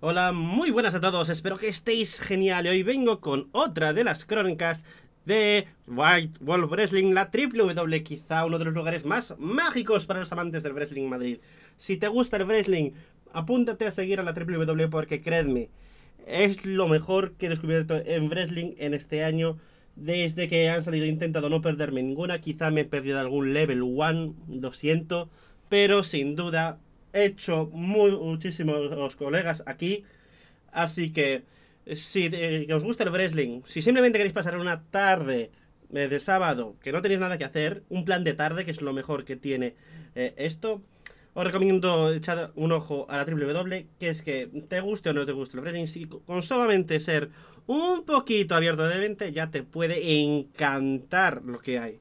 Hola, muy buenas a todos, espero que estéis genial. Hoy vengo con otra de las crónicas de White Wolf Wrestling, la W, quizá uno de los lugares más mágicos para los amantes del Wrestling Madrid. Si te gusta el Wrestling, apúntate a seguir a la W porque creedme, es lo mejor que he descubierto en Wrestling en este año. Desde que han salido he intentado no perderme ninguna, quizá me he perdido algún level 1, lo siento, pero sin duda hecho muchísimos colegas aquí. Así que si eh, os gusta el wrestling, si simplemente queréis pasar una tarde eh, de sábado que no tenéis nada que hacer, un plan de tarde, que es lo mejor que tiene eh, esto, os recomiendo echar un ojo a la W, e, que es que te guste o no te guste el wrestling, si con solamente ser un poquito abierto de mente ya te puede encantar lo que hay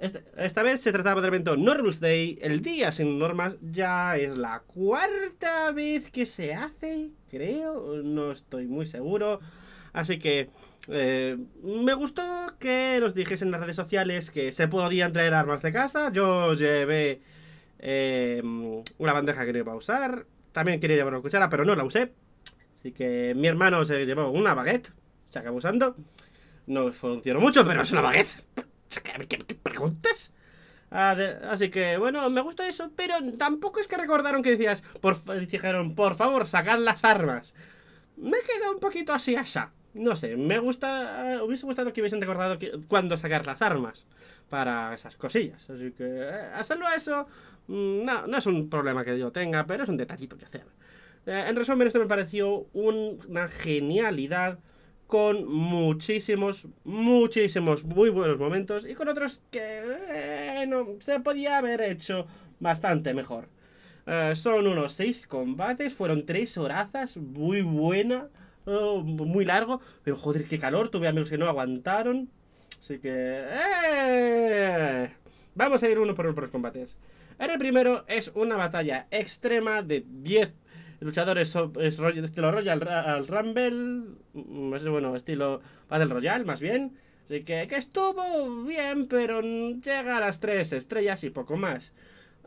esta vez se trataba del evento Normus Day, el día sin normas, ya es la cuarta vez que se hace, creo, no estoy muy seguro. Así que eh, me gustó que nos dijesen en las redes sociales que se podían traer armas de casa. Yo llevé eh, una bandeja que no iba a usar. También quería llevar una cuchara, pero no la usé. Así que mi hermano se llevó una baguette. Se acabó usando. No funcionó mucho, pero es una baguette. ¿Qué, preguntas? Ah, así que, bueno, me gusta eso, pero tampoco es que recordaron que decías, por, dijeron, por favor, sacad las armas. Me queda un poquito así asa. No sé, me gusta, ah, hubiese gustado que hubiesen recordado que, cuándo sacar las armas para esas cosillas. Así que, eh, hacerlo a eso, mm, no, no es un problema que yo tenga, pero es un detallito que hacer. Eh, en resumen, esto me pareció una genialidad con muchísimos, muchísimos muy buenos momentos y con otros que no, se podía haber hecho bastante mejor. Eh, son unos seis combates, fueron tres horazas, muy buena, eh, muy largo, pero joder, qué calor, tuve amigos que no aguantaron, así que... Eh, vamos a ir uno por uno por los combates. En el primero es una batalla extrema de 10 luchadores es estilo Royal al Rumble, mm, es, bueno, estilo Battle Royal más bien. Así que, estuvo bien, pero llega a las tres estrellas y poco más.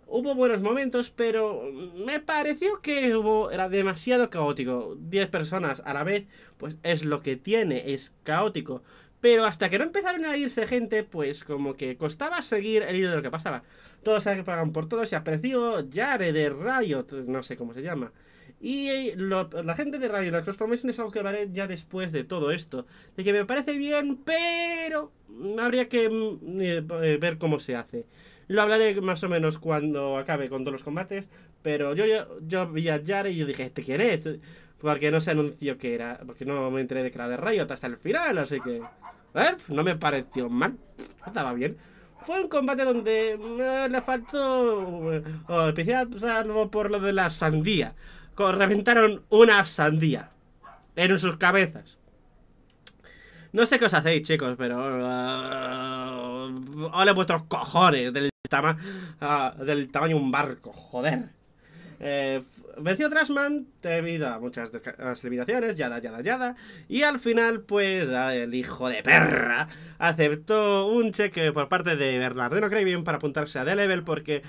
Hubo buenos momentos, pero me pareció que hubo, era demasiado caótico. 10 personas a la vez, pues es lo que tiene, es caótico. Pero hasta que no empezaron a irse gente, pues como que costaba seguir el hilo de lo que pasaba. Todos se pagan por todo, se apreció Yare de Riot, no sé cómo se llama. Y eh, la gente de Radio la Cross Promotion es algo que hablaré ya después de todo esto. De que me parece bien, pero mm, habría que mm, eh, eh, ver cómo se hace. Lo hablaré más o menos cuando acabe con todos los combates. Pero yo, yo, vi a Jare y yo dije, ¿este quién es? Porque no se anunció que era. Porque no me enteré de que era de Riot hasta el final, así que. ver, no me pareció mal. Estaba bien. Fue un combate donde le faltó. O especial, salvo por lo de la sandía reventaron una sandía en sus cabezas. No sé qué os hacéis, chicos, pero... hola eh, vuestros cojones del, tama ah, del tamaño de un barco, joder. Eh, venció Trashman debido a muchas eliminaciones, yada, yada, yada. Y al final, pues, ah, el hijo de perra aceptó un cheque por parte de Bernardino Craven para apuntarse a The Level porque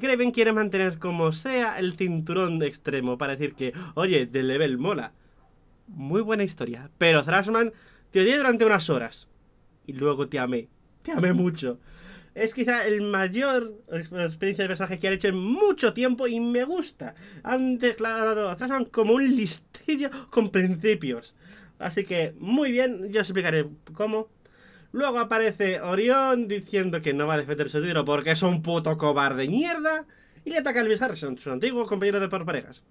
Craven quiere mantener como sea el cinturón de extremo para decir que, oye, The Level mola. Muy buena historia. Pero Thrashman te odié durante unas horas. Y luego te amé. Te amé mucho es quizá el mayor experiencia de personaje que han hecho en mucho tiempo y me gusta. Han declarado a Trashman como un listillo con principios. Así que, muy bien, yo os explicaré cómo. Luego aparece Orión diciendo que no va a defender su tiro porque es un puto cobarde mierda. Y le ataca el Elvis Harrison, su antiguo compañero de por parejas.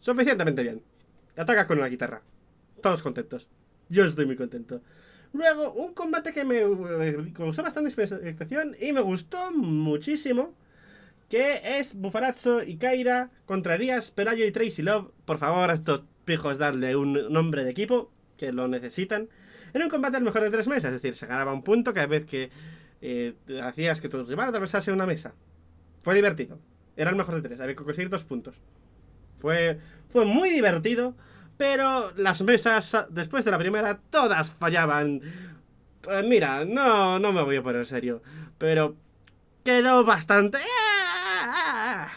Suficientemente bien. Le ataca con una guitarra. Todos contentos. Yo estoy muy contento. Luego, un combate que me eh, causó bastante expectación y me gustó muchísimo, que es Bufarazzo y Kaira contra Díaz, Pelayo y Tracy Love. Por favor, a estos pijos darle un nombre de equipo, que lo necesitan. Era un combate al mejor de tres mesas, es decir, se ganaba un punto cada vez que eh, hacías que tu rival atravesase una mesa. Fue divertido. Era el mejor de tres, había que conseguir dos puntos. Fue, fue muy divertido pero las mesas después de la primera todas fallaban. Eh, mira, no, no me voy a poner serio, pero quedó bastante... ¡Ah!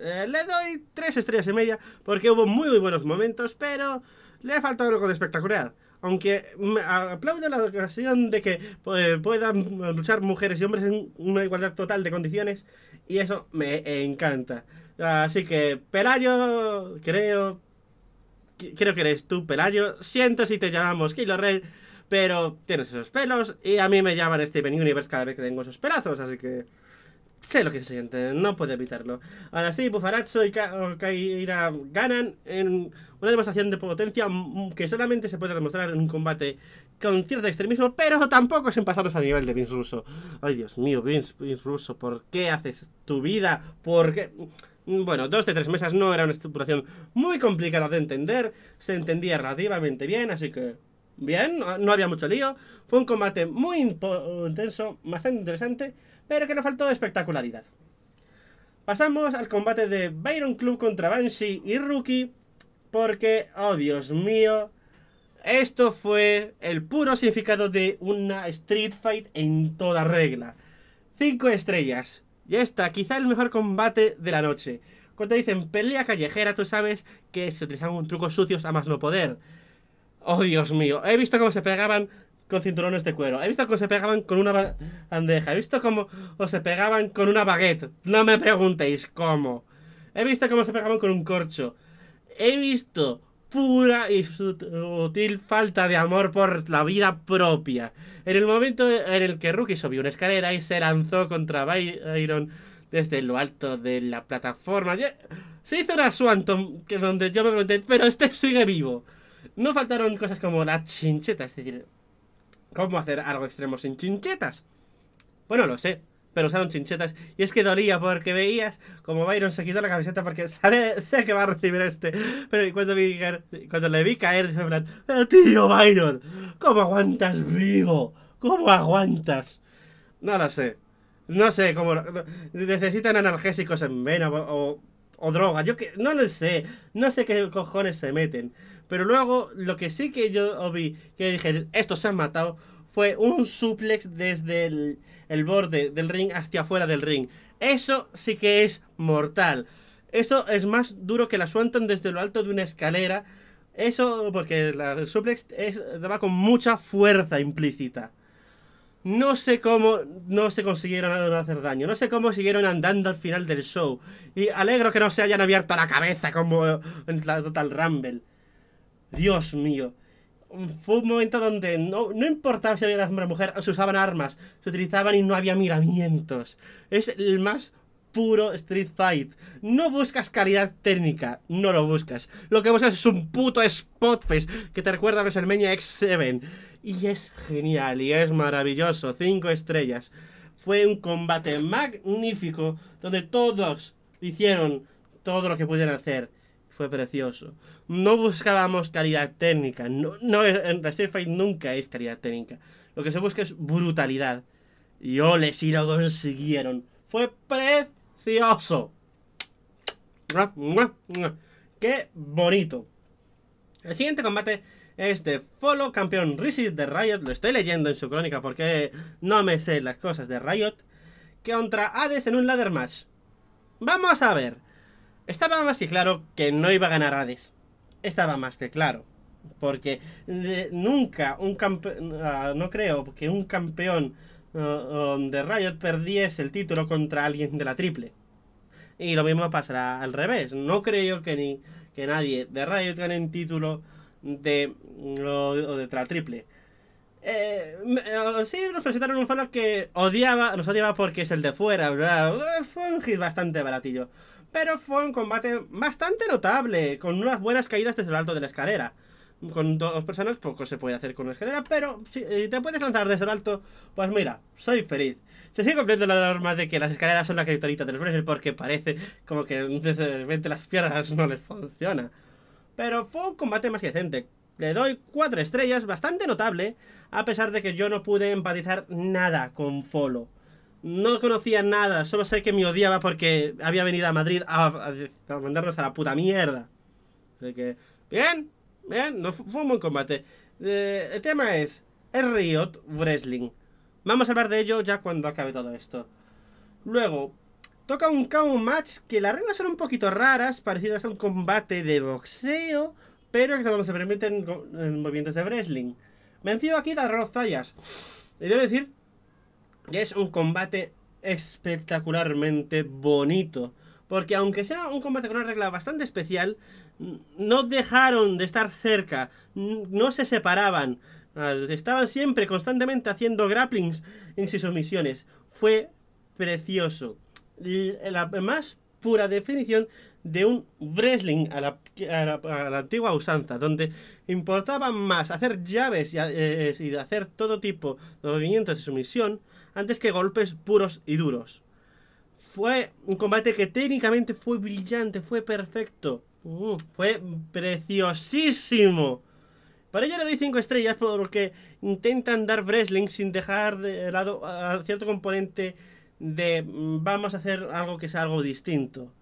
Eh, le doy tres estrellas y media porque hubo muy, buenos momentos, pero le ha faltado algo de espectacular. Aunque aplaudo la ocasión de que eh, puedan luchar mujeres y hombres en una igualdad total de condiciones y eso me encanta. Así que yo creo, creo que eres tú, Pelayo. Siento si te llamamos Kilo pero tienes esos pelos y a mí me llaman Steven Universe cada vez que tengo esos pelazos, así que sé lo que se siente, no puedo evitarlo. Ahora sí, Bufarazzo y Kaira ganan en una demostración de potencia que solamente se puede demostrar en un combate con cierto extremismo, pero tampoco sin pasarlos a nivel de Vince Russo. Ay, Dios mío, Vince, Vince Russo, ¿por qué haces tu vida? ¿Por qué? Mm, bueno, dos de tres mesas no era una estructuración muy complicada de entender, se entendía relativamente bien, así que bien, no había mucho lío. Fue un combate muy intenso, bastante interesante, pero que le faltó espectacularidad. Pasamos al combate de Byron Club contra Banshee y Rookie, porque, oh Dios mío, esto fue el puro significado de una Street Fight en toda regla. Cinco estrellas, ya está, quizá el mejor combate de la noche. Cuando te dicen pelea callejera, tú sabes que se utilizaban trucos sucios a más no poder. Oh, Dios mío, he visto cómo se pegaban con cinturones de cuero. He visto cómo se pegaban con una bandeja. He visto cómo se pegaban con una baguette. No me preguntéis cómo. He visto cómo se pegaban con un corcho. He visto pura y sutil falta de amor por la vida propia. En el momento en el que Rookie subió una escalera y se lanzó contra Byron desde lo alto de la plataforma, se hizo una Swanton que donde yo me pregunté, pero este sigue vivo. No faltaron cosas como la chincheta, es decir, ¿cómo hacer algo extremo sin chinchetas? Bueno, lo sé, pero usaron chinchetas. Y es que dolía porque veías como Byron se quitó la camiseta porque sabe, sé que va a recibir este. Pero cuando, vi cuando le vi caer, dije, eh, tío Byron, ¿cómo aguantas vivo? ¿Cómo aguantas? No lo sé. No sé, cómo necesitan analgésicos en vena o, droga. Yo que no lo sé. No sé qué cojones se meten. Pero luego, lo que sí que yo vi, que dije, estos se han matado, fue un suplex desde el, borde del ring hacia afuera del ring. Eso sí que es mortal. Eso es más duro que la Swanton desde lo alto de una escalera. Eso porque el suplex es, con mucha fuerza implícita. No sé cómo no se consiguieron hacer daño. No sé cómo siguieron andando al final del show. Y alegro que no se hayan abierto la cabeza como en la Total Rumble. Dios mío. Mm, fue un momento donde no, importaba si había hombre o mujer, se usaban armas, se utilizaban y no había miramientos. Es el más puro Street Fight. No buscas calidad técnica, no lo buscas. Lo que buscas es un puto spot face que te recuerda a WrestleMania X7. Y es genial, y es maravilloso. Cinco estrellas. Fue un combate magnífico donde todos hicieron todo lo que pudieron hacer fue precioso. No buscábamos calidad técnica. No, no en Street Fight nunca es calidad técnica. Lo que se busca es brutalidad. Y ole, si lo consiguieron. Fue precioso. ¡Qué bonito! El siguiente combate es de Follow, campeón Risis de Riot. Lo estoy leyendo en su crónica porque no me sé las cosas de Riot. Que contra Hades en un ladder match. Vamos a ver. Estaba más que claro que no iba a ganar Hades. Estaba más que claro. Porque eh, nunca un campeón, ah, no creo que un campeón ah, de Riot perdiese el título contra alguien de la triple. Y lo mismo pasará al revés. No creo que ni que nadie de Riot gane un título de, mm, de la triple. Eh, eh, sí, nos presentaron un fan que odiaba, nos odiaba porque es el de fuera. Fue un hit bastante baratillo. Pero fue un combate bastante notable, con unas buenas caídas desde el alto de la escalera. Con dos personas poco se puede hacer con una escalera, pero si eh, te puedes lanzar desde el alto, pues mira, soy feliz. Se sigue cumpliendo la norma de que las escaleras son la criptonita de los brazos porque parece como que las piernas no les funciona. Pero fue un combate más decente. Le doy cuatro estrellas, bastante notable, a pesar de que yo no pude empatizar nada con Folo. No conocía nada, solo sé que me odiaba porque había venido a Madrid a, mandarnos a la puta mierda. Así que, bien, bien, no, fue un buen combate. Eh, el tema es, es Riot Wrestling. Vamos a hablar de ello ya cuando acabe todo esto. Luego, toca un KO match que las reglas son un poquito raras, parecidas a un combate de boxeo, pero que no se permiten en movimientos de wrestling. Venció aquí las Zayas. Y debo decir es un combate espectacularmente bonito. Porque aunque sea un combate con una regla bastante especial, no dejaron de estar cerca, no se separaban, ah, estaban siempre constantemente haciendo grapplings en sus omisiones. Fue precioso. La más pura definición de un wrestling a la, antigua usanza, donde importaba más hacer llaves y, eh, eh, y hacer todo tipo de movimientos de sumisión antes que golpes puros y duros. Fue un combate que técnicamente fue brillante, fue perfecto. Mm, fue preciosísimo. Para ello le doy 5 estrellas porque intentan dar wrestling sin dejar de lado a cierto componente de mm, vamos a hacer algo que sea algo distinto.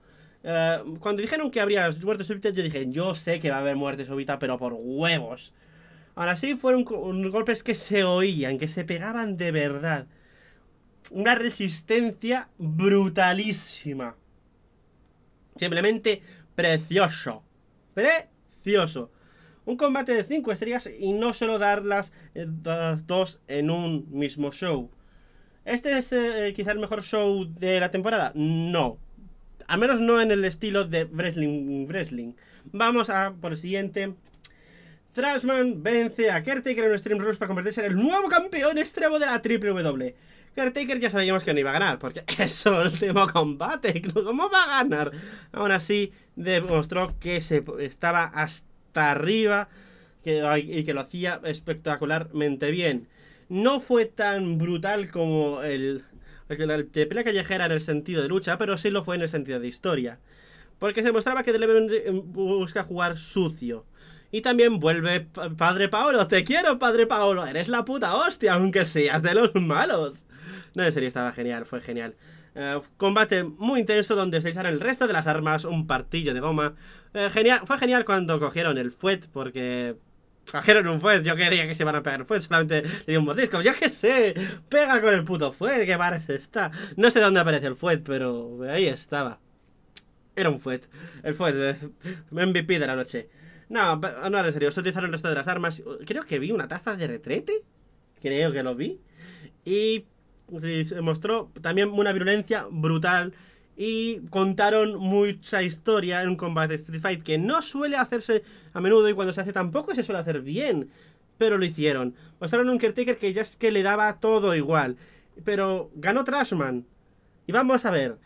Eh, cuando dijeron que habría muertes súbita. yo dije, yo sé que va a haber muerte súbita, pero por huevos. Ahora sí fueron golpes que se oían, que se pegaban de verdad una resistencia brutalísima. Simplemente precioso. Precioso. Un combate de 5 estrellas y no solo darlas eh, las, dos en un mismo show. ¿Este es eh, quizás el mejor show de la temporada? No. Al menos no en el estilo de Wrestling Vamos a por el siguiente. thrashman vence a y en un Stream rules para convertirse en el nuevo campeón extremo de la WWE. Cartaker ya sabíamos que no iba a ganar, porque es el último combate. ¿Cómo va a ganar? Aún así, demostró que se estaba hasta arriba y que lo hacía espectacularmente bien. No fue tan brutal como el, el, pelea callejera en el sentido de lucha, pero sí lo fue en el sentido de historia. Porque se mostraba que Deleven busca jugar sucio. Y también vuelve Padre Paolo, te quiero Padre Paolo, eres la puta hostia, aunque seas de los malos. No, en serio, estaba genial, fue genial. Eh, combate muy intenso donde se utilizaron el resto de las armas, un partillo de goma. Eh, genial, fue genial cuando cogieron el fuet porque... Cogieron un fuet, yo quería que se iban a pegar el fuet, solamente le dio un mordisco, yo qué sé, pega con el puto fuet, qué bares está. No sé dónde aparece el fuet, pero ahí estaba. Era un fuet, el fuet, MVP de la noche. No, no, no, en serio, se utilizaron el resto de las armas. Creo que vi una taza de retrete. Creo que lo vi. Y se mostró también una violencia brutal. Y contaron mucha historia en un combate de Street Fight que no suele hacerse a menudo y cuando se hace tampoco se suele hacer bien. Pero lo hicieron. Mostraron un Caretaker que ya es que le daba todo igual. Pero ganó Trashman. Y vamos a ver.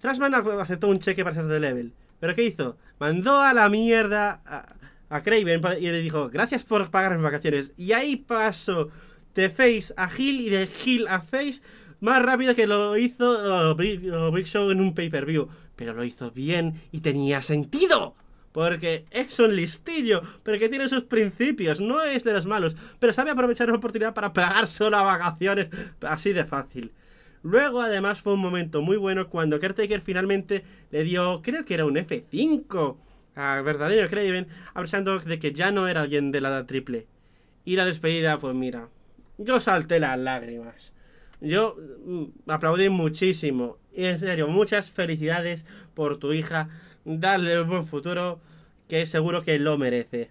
Trashman aceptó un cheque para ser de level. ¿Pero qué hizo? mandó a la mierda a, a Craven y le dijo, gracias por pagar mis vacaciones. Y ahí pasó de Face a Hill y de Hill a Face más rápido que lo hizo Big, Show en un pay-per-view. Pero lo hizo bien y tenía sentido. Porque es un listillo, pero que tiene sus principios, no es de los malos, pero sabe aprovechar la oportunidad para pagar solo vacaciones así de fácil. Luego, además, fue un momento muy bueno cuando Caretaker finalmente le dio, creo que era un F5 a verdadero Craven, avisando de que ya no era alguien de la triple. Y la despedida, pues mira, yo salté las lágrimas. Yo mm, aplaudí muchísimo. Y en serio, muchas felicidades por tu hija. darle un buen futuro, que seguro que lo merece.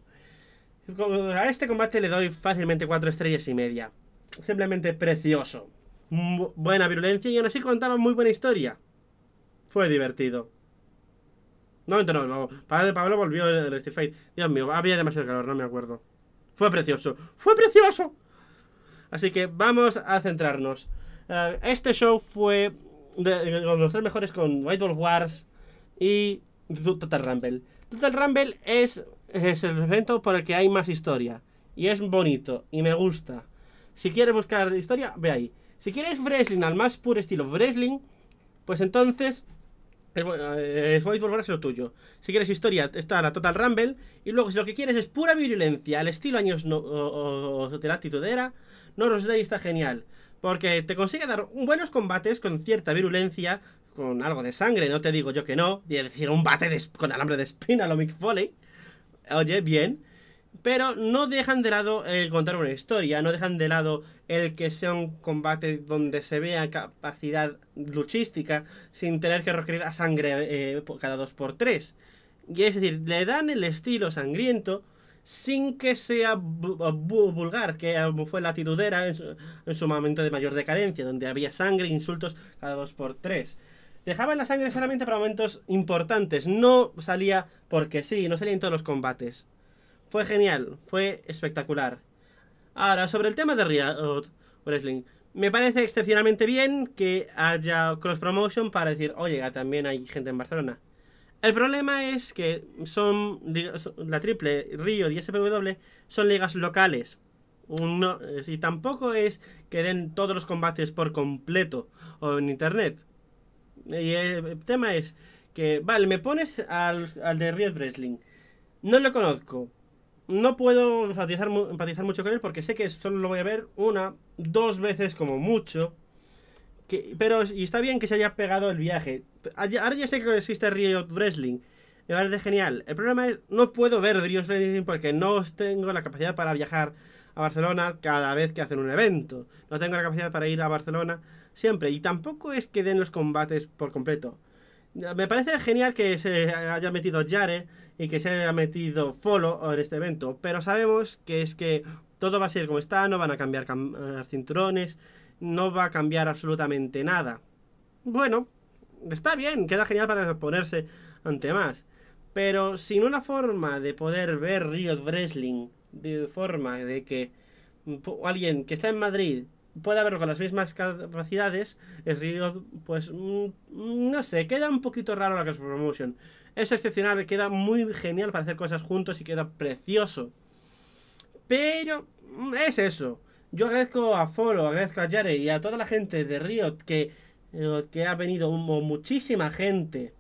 A este combate le doy fácilmente 4 estrellas y media. Simplemente precioso buena virulencia y aún así contaba muy buena historia. Fue divertido. No, no, no. Padre Pablo volvió el Street Fight. Dios mío, había demasiado calor, no me acuerdo. Fue precioso. ¡Fue precioso! Así que vamos a centrarnos. Eh, este show fue de, los tres mejores con White Wolf Wars y Total Rumble. Total Rumble es, es el evento por el que hay más historia. Y es bonito, y me gusta. Si quieres buscar historia, ve ahí. Si quieres wrestling al más puro estilo wrestling, pues entonces eh, es volver a ser lo tuyo. Si quieres historia, está la Total Rumble. Y luego, si lo que quieres es pura virulencia, al estilo años de la actitud era, Noros Day está genial. Porque te consigue dar buenos combates con cierta virulencia, con algo de sangre, no te digo yo que no. Es decir, un bate con alambre de espina, lo Mick Foley. Oye, bien. Pero no dejan de lado el contar una historia, no dejan de lado el que sea un combate donde se vea capacidad luchística sin tener que requerir a sangre eh, cada dos por tres. Y es decir, le dan el estilo sangriento sin que sea eh, vulgar, que fue la titudera en su, momento de mayor decadencia, donde había sangre e insultos cada dos por tres dejaban la sangre solamente para momentos importantes, no salía porque sí, no salía en todos los combates. Fue genial, fue espectacular. Ahora, sobre el tema de Riot Wrestling. Me parece excepcionalmente bien que haya cross promotion para decir, oye, ah, también hay gente en Barcelona. El problema es que son la triple, Río y SPW son ligas locales. uno y tampoco es que den todos los combates por completo o en internet. Y el tema es que, vale, me pones al, al de Riot Wrestling. No lo conozco no puedo empatizar mucho con él porque sé que solo lo voy a ver una, dos veces como mucho. pero y está bien que se haya pegado el viaje. Ahora ya sé que existe Riot Wrestling. Me parece genial. El problema es, no puedo ver Riot Wrestling porque no tengo la capacidad para viajar a Barcelona cada vez que hacen un evento. No tengo la capacidad para ir a Barcelona siempre. Y tampoco es que den los combates por completo. Me parece genial que se haya metido Jare y que se haya metido Follow en este evento, pero sabemos que es que todo va a ser como está, no van a cambiar eh, cinturones, no va a cambiar absolutamente nada. Bueno, está bien, queda genial para exponerse ante más, pero sin una forma de poder ver Riot Wrestling de forma de que mm, alguien que está en Madrid puede haberlo con las mismas capacidades, es Riot, pues mm, mm, no sé, queda un poquito raro la cross promotion. Es excepcional, queda muy genial para hacer cosas juntos y queda precioso. Pero mm, es eso. Yo agradezco a Foro, agradezco a Jare y a toda la gente de Riot que, eh, que ha venido muchísima gente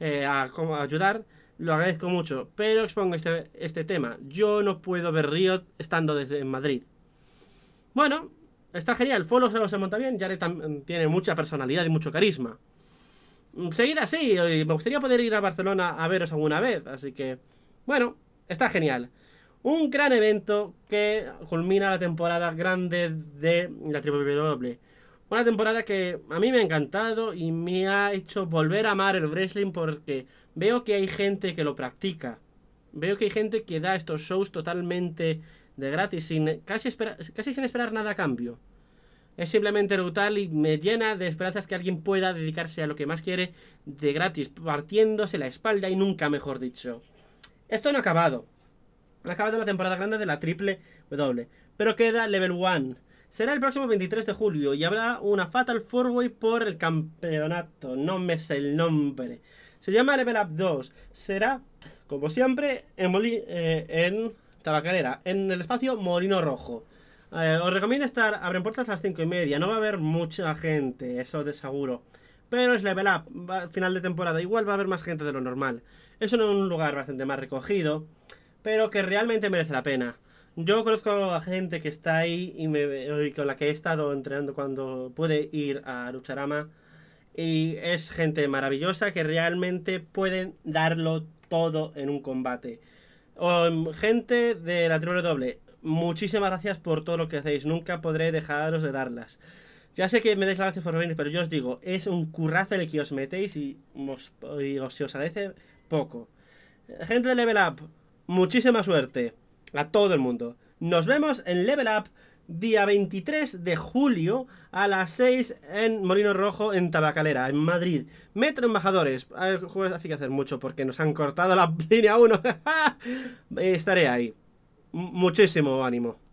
eh, a, ayudar. Lo agradezco mucho, pero expongo este, este tema. Yo no puedo ver Riot estando desde Madrid. Bueno, Está genial, Follow se, se monta bien, ya mm, tiene mucha personalidad y mucho carisma. Mm, Seguida así, me gustaría poder ir a Barcelona a veros alguna vez, así que, bueno, está genial. Un gran evento que culmina la temporada grande de la W. Una temporada que a mí me ha encantado y me ha hecho volver a amar el wrestling porque veo que hay gente que lo practica. Veo que hay gente que da estos shows totalmente de gratis, sin, casi, sin esperar nada a cambio. Es simplemente brutal y me llena de esperanzas que alguien pueda dedicarse a lo que más quiere de gratis, partiéndose la espalda y nunca mejor dicho. Esto no ha acabado. Ha acabado la temporada grande de la triple W. Pero queda Level 1. Será el próximo 23 de julio y habrá una Fatal 4-Way por el campeonato. No me sé el nombre. Se llama Level Up 2. Será, como siempre, en, eh, en Tabacalera, en el espacio Molino Rojo. Eh, os recomiendo estar, abren puertas a las 5 y media, no va a haber mucha gente, eso de seguro. Pero es level up, final de temporada, igual va a haber más gente de lo normal. Es un lugar bastante más recogido, pero que realmente merece la pena. Yo conozco a gente que está ahí y, me, con la que he estado entrenando cuando puede ir a Lucharama. Y es gente maravillosa que realmente pueden darlo todo en un combate. Em, gente de la triple doble, muchísimas gracias por todo lo que hacéis. Nunca podré dejaros de darlas. Ya sé que me deis las gracias por venir, pero yo os digo, es un currazo el que os metéis y, os, si os agradece poco. Gente de Level Up, muchísima suerte a todo el mundo. Nos vemos en Level Up día 23 de julio a las 6 en Molino Rojo, en Tabacalera, en Madrid. Metro Embajadores. Jueves hace que hacer mucho porque nos han cortado la línea 1. Estaré ahí. muchísimo ánimo.